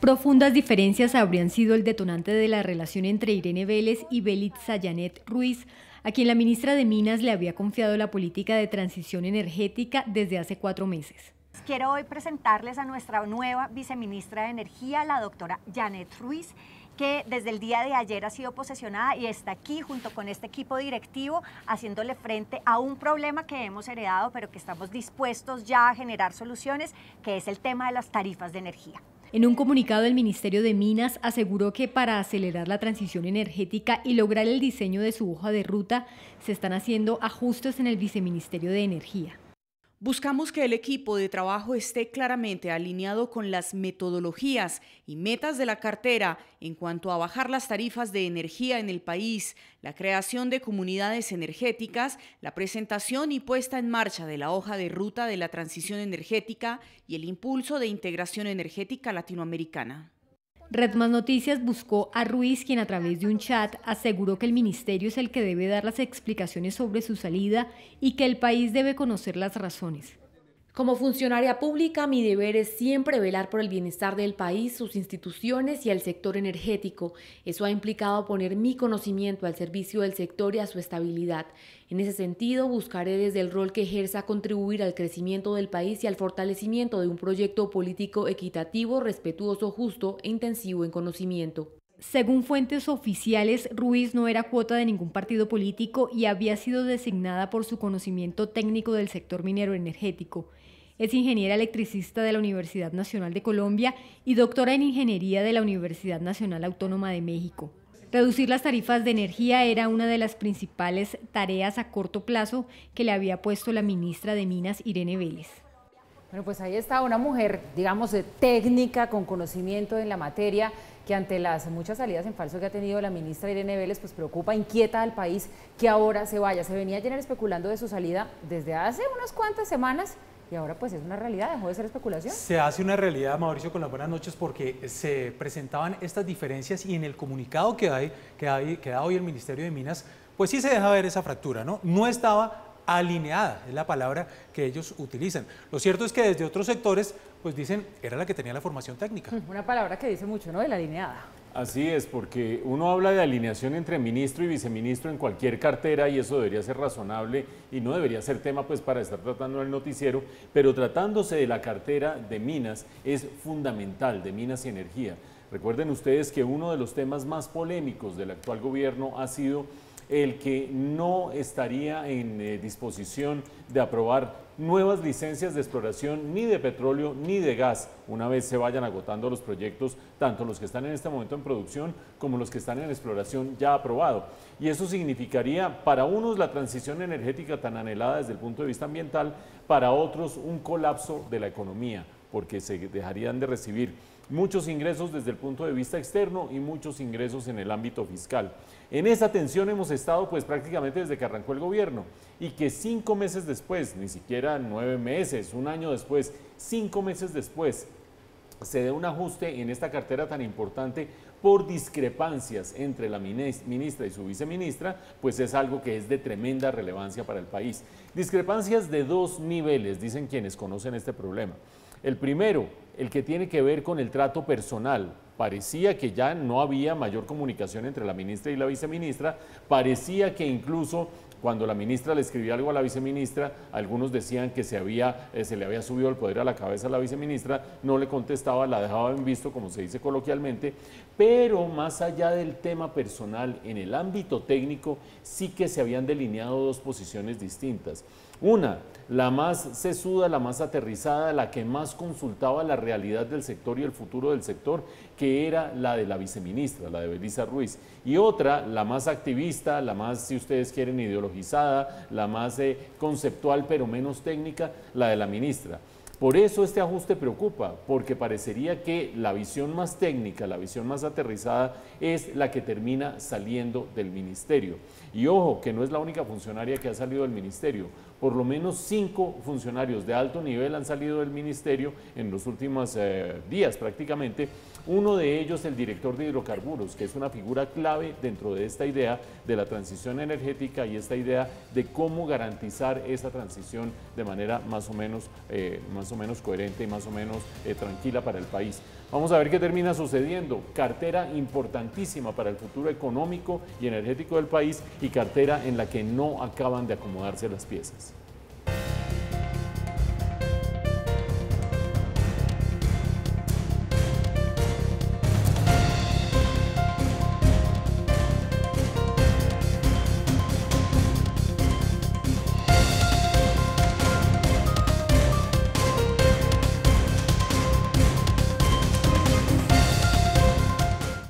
Profundas diferencias habrían sido el detonante de la relación entre Irene Vélez y Belitza Janet Ruiz, a quien la ministra de Minas le había confiado la política de transición energética desde hace cuatro meses. Quiero hoy presentarles a nuestra nueva viceministra de Energía, la doctora Janet Ruiz, que desde el día de ayer ha sido posesionada y está aquí junto con este equipo directivo haciéndole frente a un problema que hemos heredado, pero que estamos dispuestos ya a generar soluciones, que es el tema de las tarifas de energía. En un comunicado, el Ministerio de Minas aseguró que para acelerar la transición energética y lograr el diseño de su hoja de ruta, se están haciendo ajustes en el Viceministerio de Energía. Buscamos que el equipo de trabajo esté claramente alineado con las metodologías y metas de la cartera en cuanto a bajar las tarifas de energía en el país, la creación de comunidades energéticas, la presentación y puesta en marcha de la hoja de ruta de la transición energética y el impulso de integración energética latinoamericana. Red Más Noticias buscó a Ruiz, quien a través de un chat aseguró que el ministerio es el que debe dar las explicaciones sobre su salida y que el país debe conocer las razones. Como funcionaria pública, mi deber es siempre velar por el bienestar del país, sus instituciones y el sector energético. Eso ha implicado poner mi conocimiento al servicio del sector y a su estabilidad. En ese sentido, buscaré desde el rol que ejerza contribuir al crecimiento del país y al fortalecimiento de un proyecto político equitativo, respetuoso, justo e intensivo en conocimiento. Según fuentes oficiales, Ruiz no era cuota de ningún partido político y había sido designada por su conocimiento técnico del sector minero energético es ingeniera electricista de la Universidad Nacional de Colombia y doctora en ingeniería de la Universidad Nacional Autónoma de México. Reducir las tarifas de energía era una de las principales tareas a corto plazo que le había puesto la ministra de Minas, Irene Vélez. Bueno, pues ahí está una mujer, digamos, técnica, con conocimiento en la materia, que ante las muchas salidas en falso que ha tenido la ministra Irene Vélez, pues preocupa, inquieta al país que ahora se vaya. Se venía ayer especulando de su salida desde hace unas cuantas semanas y ahora pues es una realidad, dejó de ser especulación. Se hace una realidad, Mauricio, con las buenas noches porque se presentaban estas diferencias y en el comunicado que, hay, que, hay, que da hoy el Ministerio de Minas, pues sí se deja ver esa fractura, ¿no? No estaba alineada, es la palabra que ellos utilizan. Lo cierto es que desde otros sectores, pues dicen, era la que tenía la formación técnica. Una palabra que dice mucho, ¿no? De la alineada. Así es, porque uno habla de alineación entre ministro y viceministro en cualquier cartera y eso debería ser razonable y no debería ser tema pues para estar tratando el noticiero, pero tratándose de la cartera de minas es fundamental, de minas y energía. Recuerden ustedes que uno de los temas más polémicos del actual gobierno ha sido el que no estaría en eh, disposición de aprobar nuevas licencias de exploración ni de petróleo ni de gas una vez se vayan agotando los proyectos, tanto los que están en este momento en producción como los que están en exploración ya aprobado. Y eso significaría para unos la transición energética tan anhelada desde el punto de vista ambiental, para otros un colapso de la economía, porque se dejarían de recibir muchos ingresos desde el punto de vista externo y muchos ingresos en el ámbito fiscal. En esa tensión hemos estado pues prácticamente desde que arrancó el gobierno y que cinco meses después, ni siquiera nueve meses, un año después, cinco meses después, se dé un ajuste en esta cartera tan importante por discrepancias entre la ministra y su viceministra, pues es algo que es de tremenda relevancia para el país. Discrepancias de dos niveles, dicen quienes conocen este problema. El primero, el que tiene que ver con el trato personal. Parecía que ya no había mayor comunicación entre la ministra y la viceministra, parecía que incluso cuando la ministra le escribía algo a la viceministra, algunos decían que eh, se, le había subido el poder a la cabeza a la viceministra, no le contestaba, la dejaba en visto, como se dice coloquialmente, pero más allá del tema personal, en el ámbito técnico sí que se habían delineado dos posiciones distintas. Una, la más sesuda, la más aterrizada, la que más consultaba la realidad del sector y el futuro del sector, que era la de la viceministra, la de Belisa Ruiz. Y otra, la más activista, la más, si ustedes quieren, ideologizada, la más eh, conceptual pero menos técnica, la de la ministra. Por eso este ajuste preocupa, porque parecería que la visión más técnica, la visión más aterrizada, es la que termina saliendo del ministerio. Y ojo, que no es la única funcionaria que ha salido del ministerio por lo menos cinco funcionarios de alto nivel han salido del ministerio en los últimos eh, días prácticamente. Uno de ellos, el director de hidrocarburos, que es una figura clave dentro de esta idea de la transición energética y esta idea de cómo garantizar esa transición de manera más o menos, eh, más o menos coherente y más o menos eh, tranquila para el país. Vamos a ver qué termina sucediendo. Cartera importantísima para el futuro económico y energético del país y cartera en la que no acaban de acomodarse las piezas.